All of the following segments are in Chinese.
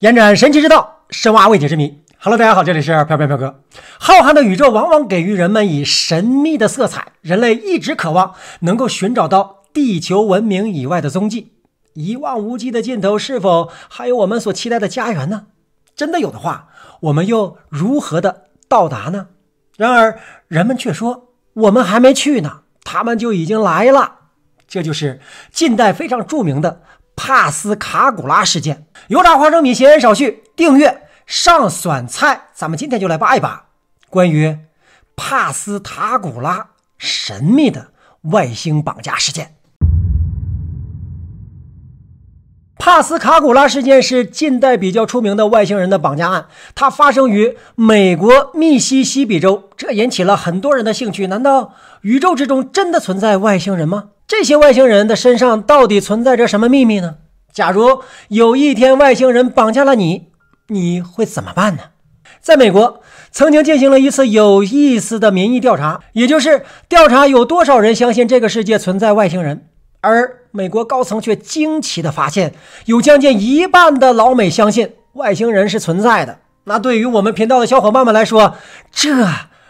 延展神奇之道，深挖未解之谜。Hello，大家好，这里是飘飘飘哥。浩瀚的宇宙往往给予人们以神秘的色彩，人类一直渴望能够寻找到地球文明以外的踪迹。一望无际的尽头，是否还有我们所期待的家园呢？真的有的话，我们又如何的到达呢？然而，人们却说我们还没去呢，他们就已经来了。这就是近代非常著名的。帕斯卡古拉事件，油炸花生米，闲言少叙，订阅上酸菜，咱们今天就来扒一扒关于帕斯塔古拉神秘的外星绑架事件。帕斯卡古拉事件是近代比较出名的外星人的绑架案，它发生于美国密西西比州，这引起了很多人的兴趣。难道宇宙之中真的存在外星人吗？这些外星人的身上到底存在着什么秘密呢？假如有一天外星人绑架了你，你会怎么办呢？在美国曾经进行了一次有意思的民意调查，也就是调查有多少人相信这个世界存在外星人，而美国高层却惊奇地发现，有将近一半的老美相信外星人是存在的。那对于我们频道的小伙伴们来说，这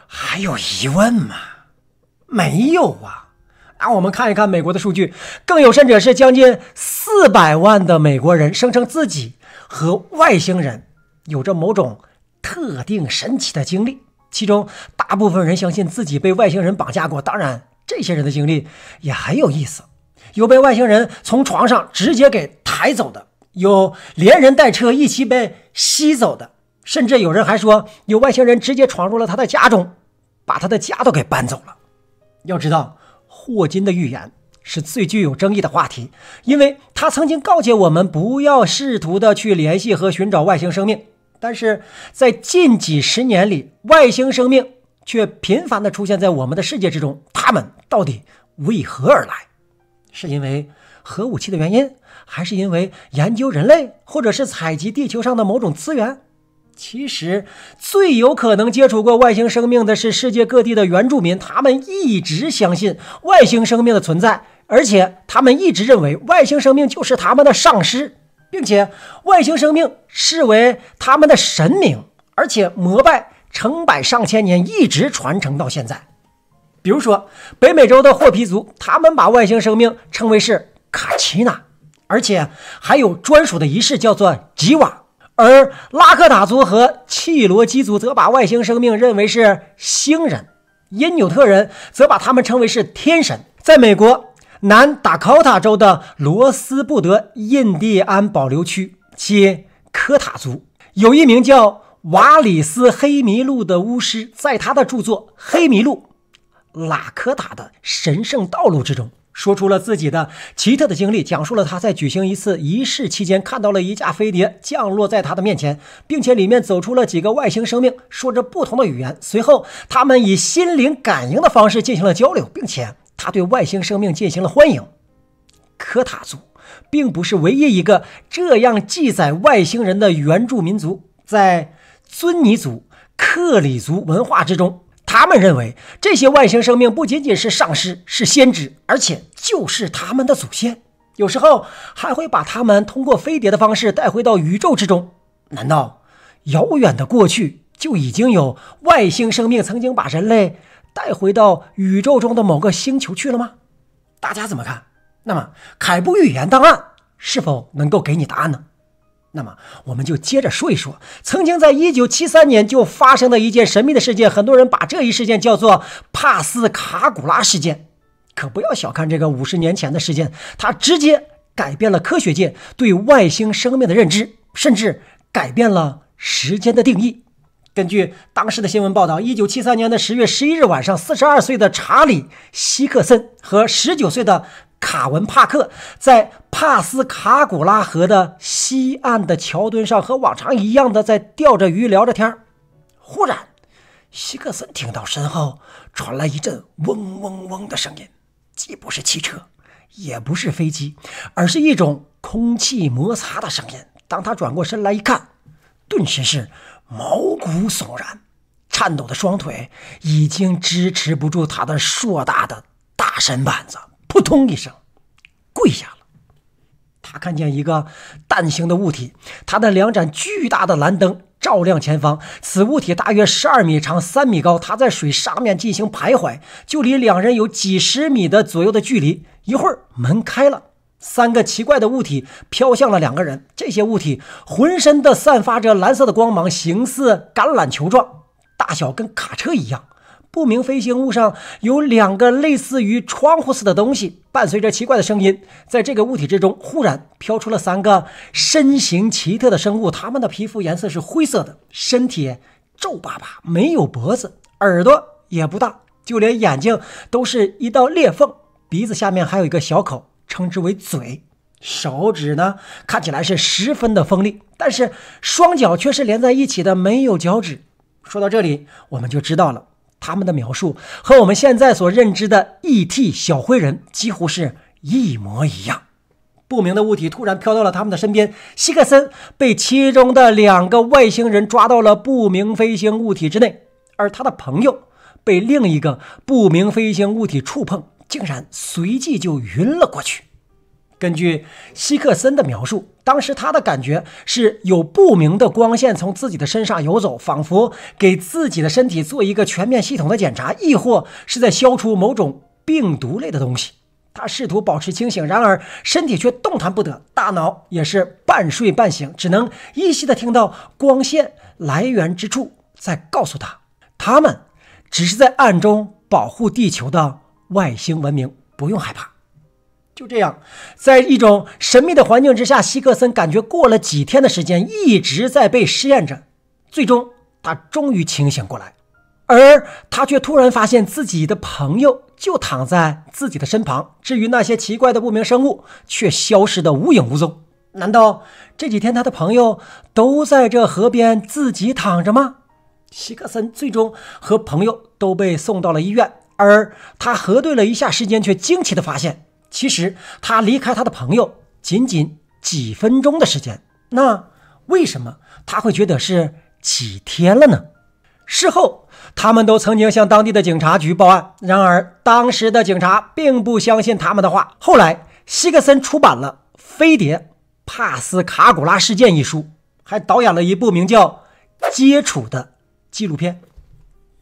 还有疑问吗？没有啊。啊，我们看一看美国的数据，更有甚者是将近四百万的美国人声称自己和外星人有着某种特定神奇的经历，其中大部分人相信自己被外星人绑架过。当然，这些人的经历也很有意思，有被外星人从床上直接给抬走的，有连人带车一起被吸走的，甚至有人还说有外星人直接闯入了他的家中，把他的家都给搬走了。要知道。霍金的预言是最具有争议的话题，因为他曾经告诫我们不要试图的去联系和寻找外星生命，但是在近几十年里，外星生命却频繁的出现在我们的世界之中，他们到底为何而来？是因为核武器的原因，还是因为研究人类，或者是采集地球上的某种资源？其实，最有可能接触过外星生命的是世界各地的原住民，他们一直相信外星生命的存在，而且他们一直认为外星生命就是他们的上师，并且外星生命视为他们的神明，而且膜拜成百上千年，一直传承到现在。比如说，北美洲的霍皮族，他们把外星生命称为是卡奇娜，而且还有专属的仪式，叫做吉瓦。而拉克塔族和契罗基族则把外星生命认为是星人，因纽特人则把他们称为是天神。在美国南达科他州的罗斯布德印第安保留区，切科塔族有一名叫瓦里斯黑麋鹿的巫师，在他的著作《黑麋鹿：拉科塔的神圣道路》之中。说出了自己的奇特的经历，讲述了他在举行一次仪式期间看到了一架飞碟降落在他的面前，并且里面走出了几个外星生命，说着不同的语言。随后，他们以心灵感应的方式进行了交流，并且他对外星生命进行了欢迎。科塔族并不是唯一一个这样记载外星人的原住民族，在尊尼族、克里族文化之中。他们认为这些外星生命不仅仅是上师、是先知，而且就是他们的祖先。有时候还会把他们通过飞碟的方式带回到宇宙之中。难道遥远的过去就已经有外星生命曾经把人类带回到宇宙中的某个星球去了吗？大家怎么看？那么凯布语言档案是否能够给你答案呢？那么，我们就接着说一说曾经在一九七三年就发生的一件神秘的事件。很多人把这一事件叫做“帕斯卡古拉事件”。可不要小看这个五十年前的事件，它直接改变了科学界对外星生命的认知，甚至改变了时间的定义。根据当时的新闻报道一九七三年的十月十一日晚上四十二岁的查理·希克森和十九岁的卡文·帕克在帕斯卡古拉河的西岸的桥墩上，和往常一样的在钓着鱼、聊着天忽然，希克森听到身后传来一阵嗡嗡嗡的声音，既不是汽车，也不是飞机，而是一种空气摩擦的声音。当他转过身来一看，顿时是毛骨悚然，颤抖的双腿已经支持不住他的硕大的大身板子。扑通一声，跪下了。他看见一个蛋形的物体，它的两盏巨大的蓝灯照亮前方。此物体大约十二米长，三米高。它在水上面进行徘徊，就离两人有几十米的左右的距离。一会儿门开了，三个奇怪的物体飘向了两个人。这些物体浑身的散发着蓝色的光芒，形似橄榄球状，大小跟卡车一样。不明飞行物上有两个类似于窗户似的东西，伴随着奇怪的声音，在这个物体之中，忽然飘出了三个身形奇特的生物。它们的皮肤颜色是灰色的，身体皱巴巴，没有脖子，耳朵也不大，就连眼睛都是一道裂缝，鼻子下面还有一个小口，称之为嘴。手指呢，看起来是十分的锋利，但是双脚却是连在一起的，没有脚趾。说到这里，我们就知道了。他们的描述和我们现在所认知的 ET 小灰人几乎是一模一样。不明的物体突然飘到了他们的身边，希克森被其中的两个外星人抓到了不明飞行物体之内，而他的朋友被另一个不明飞行物体触碰，竟然随即就晕了过去。根据希克森的描述，当时他的感觉是有不明的光线从自己的身上游走，仿佛给自己的身体做一个全面系统的检查，亦或是在消除某种病毒类的东西。他试图保持清醒，然而身体却动弹不得，大脑也是半睡半醒，只能依稀的听到光线来源之处在告诉他：“他们只是在暗中保护地球的外星文明，不用害怕。”就这样，在一种神秘的环境之下，希克森感觉过了几天的时间，一直在被试验着。最终，他终于清醒过来，而他却突然发现自己的朋友就躺在自己的身旁。至于那些奇怪的不明生物，却消失得无影无踪。难道这几天他的朋友都在这河边自己躺着吗？希克森最终和朋友都被送到了医院，而他核对了一下时间，却惊奇地发现。其实他离开他的朋友仅仅几分钟的时间，那为什么他会觉得是几天了呢？事后他们都曾经向当地的警察局报案，然而当时的警察并不相信他们的话。后来希格森出版了《飞碟帕斯卡古拉事件》一书，还导演了一部名叫《接触》的纪录片。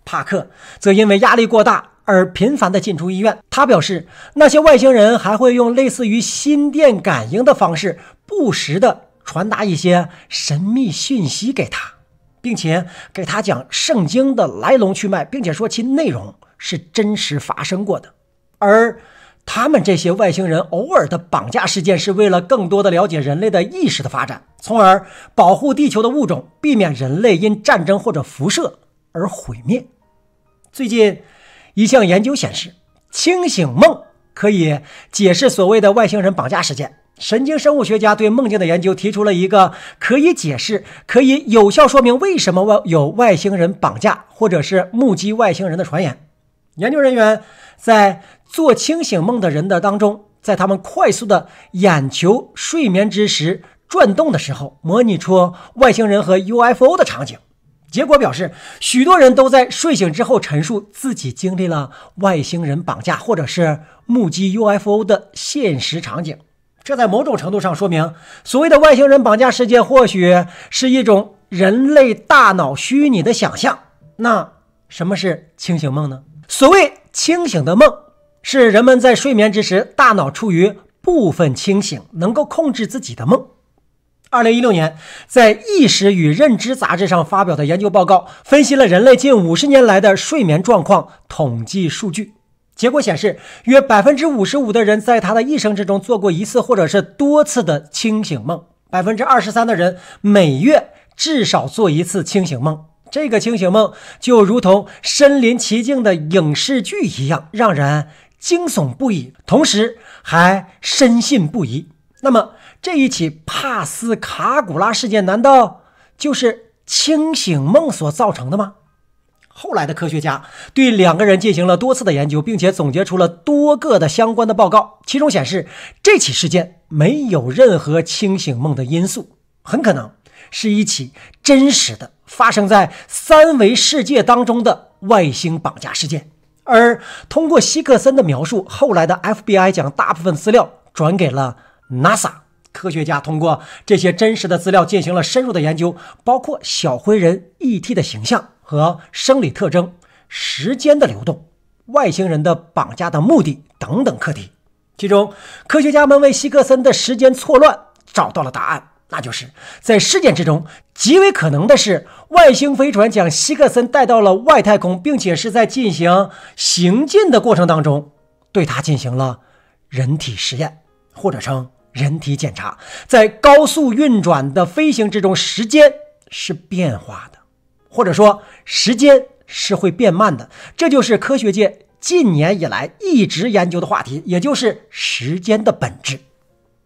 帕克则因为压力过大。而频繁地进出医院。他表示，那些外星人还会用类似于心电感应的方式，不时地传达一些神秘讯息给他，并且给他讲圣经的来龙去脉，并且说其内容是真实发生过的。而他们这些外星人偶尔的绑架事件，是为了更多的了解人类的意识的发展，从而保护地球的物种，避免人类因战争或者辐射而毁灭。最近。一项研究显示，清醒梦可以解释所谓的外星人绑架事件。神经生物学家对梦境的研究提出了一个可以解释、可以有效说明为什么外有外星人绑架或者是目击外星人的传言。研究人员在做清醒梦的人的当中，在他们快速的眼球睡眠之时转动的时候，模拟出外星人和 UFO 的场景。结果表示，许多人都在睡醒之后陈述自己经历了外星人绑架，或者是目击 UFO 的现实场景。这在某种程度上说明，所谓的外星人绑架事件或许是一种人类大脑虚拟的想象。那什么是清醒梦呢？所谓清醒的梦，是人们在睡眠之时，大脑处于部分清醒，能够控制自己的梦。二零一六年，在《意识与认知》杂志上发表的研究报告，分析了人类近五十年来的睡眠状况统计数据。结果显示，约百分之五十五的人在他的一生之中做过一次或者是多次的清醒梦；百分之二十三的人每月至少做一次清醒梦。这个清醒梦就如同身临其境的影视剧一样，让人惊悚不已，同时还深信不疑。那么，这一起帕斯卡古拉事件，难道就是清醒梦所造成的吗？后来的科学家对两个人进行了多次的研究，并且总结出了多个的相关的报告，其中显示这起事件没有任何清醒梦的因素，很可能是一起真实的发生在三维世界当中的外星绑架事件。而通过希克森的描述，后来的 FBI 将大部分资料转给了 NASA。科学家通过这些真实的资料进行了深入的研究，包括小灰人 ET 的形象和生理特征、时间的流动、外星人的绑架的目的等等课题。其中，科学家们为希克森的时间错乱找到了答案，那就是在事件之中，极为可能的是，外星飞船将希克森带到了外太空，并且是在进行行进的过程当中，对他进行了人体实验，或者称。人体检查在高速运转的飞行之中，时间是变化的，或者说时间是会变慢的。这就是科学界近年以来一直研究的话题，也就是时间的本质。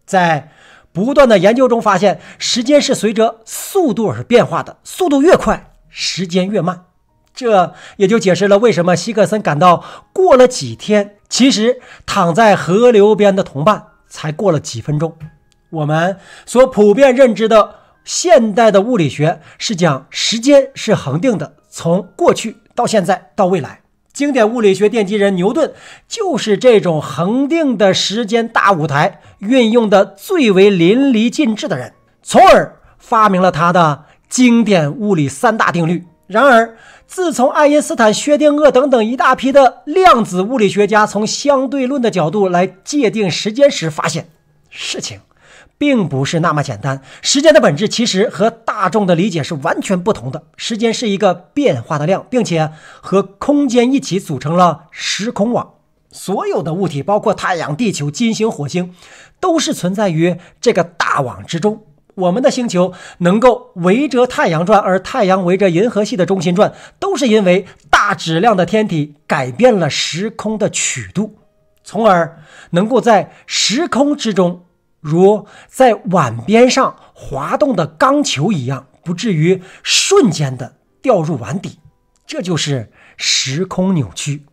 在不断的研究中发现，时间是随着速度而变化的，速度越快，时间越慢。这也就解释了为什么希克森感到过了几天，其实躺在河流边的同伴。才过了几分钟，我们所普遍认知的现代的物理学是讲时间是恒定的，从过去到现在到未来。经典物理学奠基人牛顿就是这种恒定的时间大舞台运用的最为淋漓尽致的人，从而发明了他的经典物理三大定律。然而，自从爱因斯坦、薛定谔等等一大批的量子物理学家从相对论的角度来界定时间时，发现事情并不是那么简单。时间的本质其实和大众的理解是完全不同的。时间是一个变化的量，并且和空间一起组成了时空网。所有的物体，包括太阳、地球、金星、火星，都是存在于这个大网之中。我们的星球能够围着太阳转，而太阳围着银河系的中心转，都是因为大质量的天体改变了时空的曲度，从而能够在时空之中，如在碗边上滑动的钢球一样，不至于瞬间的掉入碗底。这就是时空扭曲。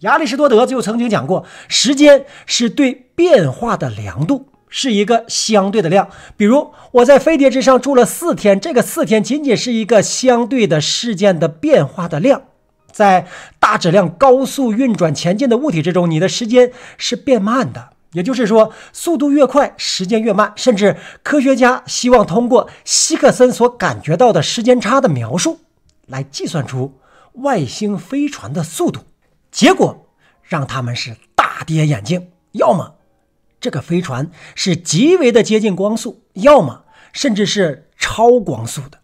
亚里士多德就曾经讲过，时间是对变化的量度。是一个相对的量，比如我在飞碟之上住了四天，这个四天仅仅是一个相对的事件的变化的量。在大质量高速运转前进的物体之中，你的时间是变慢的，也就是说，速度越快，时间越慢。甚至科学家希望通过希克森所感觉到的时间差的描述来计算出外星飞船的速度，结果让他们是大跌眼镜，要么。这个飞船是极为的接近光速，要么甚至是超光速的，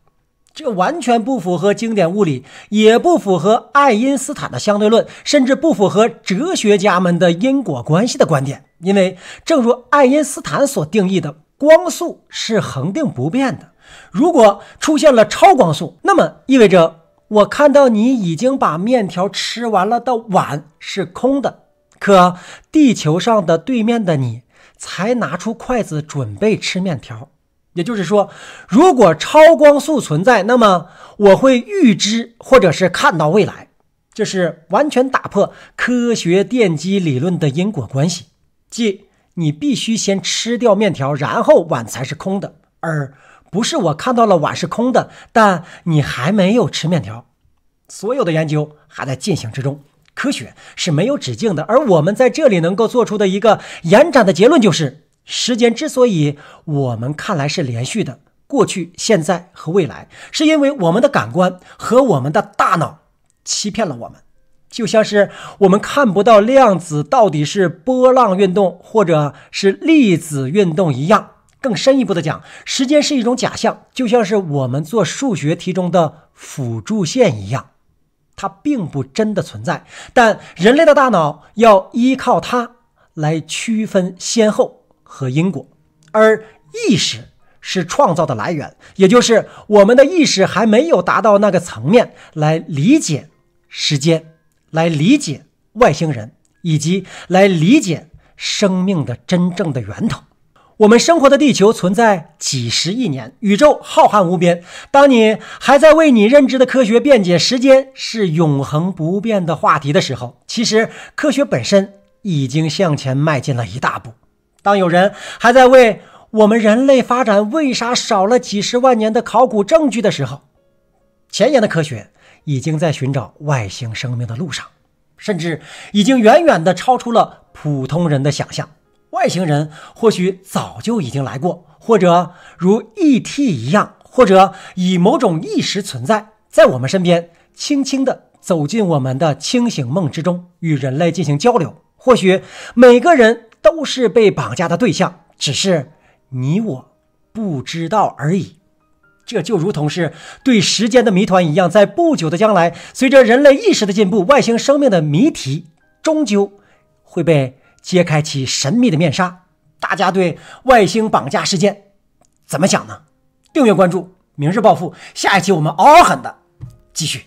这完全不符合经典物理，也不符合爱因斯坦的相对论，甚至不符合哲学家们的因果关系的观点。因为，正如爱因斯坦所定义的，光速是恒定不变的。如果出现了超光速，那么意味着我看到你已经把面条吃完了的碗是空的，可地球上的对面的你。才拿出筷子准备吃面条，也就是说，如果超光速存在，那么我会预知或者是看到未来，这是完全打破科学奠基理论的因果关系，即你必须先吃掉面条，然后碗才是空的，而不是我看到了碗是空的，但你还没有吃面条。所有的研究还在进行之中。科学是没有止境的，而我们在这里能够做出的一个延展的结论就是：时间之所以我们看来是连续的，过去、现在和未来，是因为我们的感官和我们的大脑欺骗了我们。就像是我们看不到量子到底是波浪运动或者是粒子运动一样。更深一步的讲，时间是一种假象，就像是我们做数学题中的辅助线一样。它并不真的存在，但人类的大脑要依靠它来区分先后和因果，而意识是创造的来源，也就是我们的意识还没有达到那个层面来理解时间，来理解外星人，以及来理解生命的真正的源头。我们生活的地球存在几十亿年，宇宙浩瀚无边。当你还在为你认知的科学辩解“时间是永恒不变”的话题的时候，其实科学本身已经向前迈进了一大步。当有人还在为我们人类发展为啥少了几十万年的考古证据的时候，前沿的科学已经在寻找外星生命的路上，甚至已经远远地超出了普通人的想象。外星人或许早就已经来过，或者如 ET 一样，或者以某种意识存在在我们身边，轻轻的走进我们的清醒梦之中，与人类进行交流。或许每个人都是被绑架的对象，只是你我不知道而已。这就如同是对时间的谜团一样，在不久的将来，随着人类意识的进步，外星生命的谜题终究会被。揭开其神秘的面纱，大家对外星绑架事件怎么想呢？订阅关注《明日暴富》，下一期我们嗷嗷狠的继续。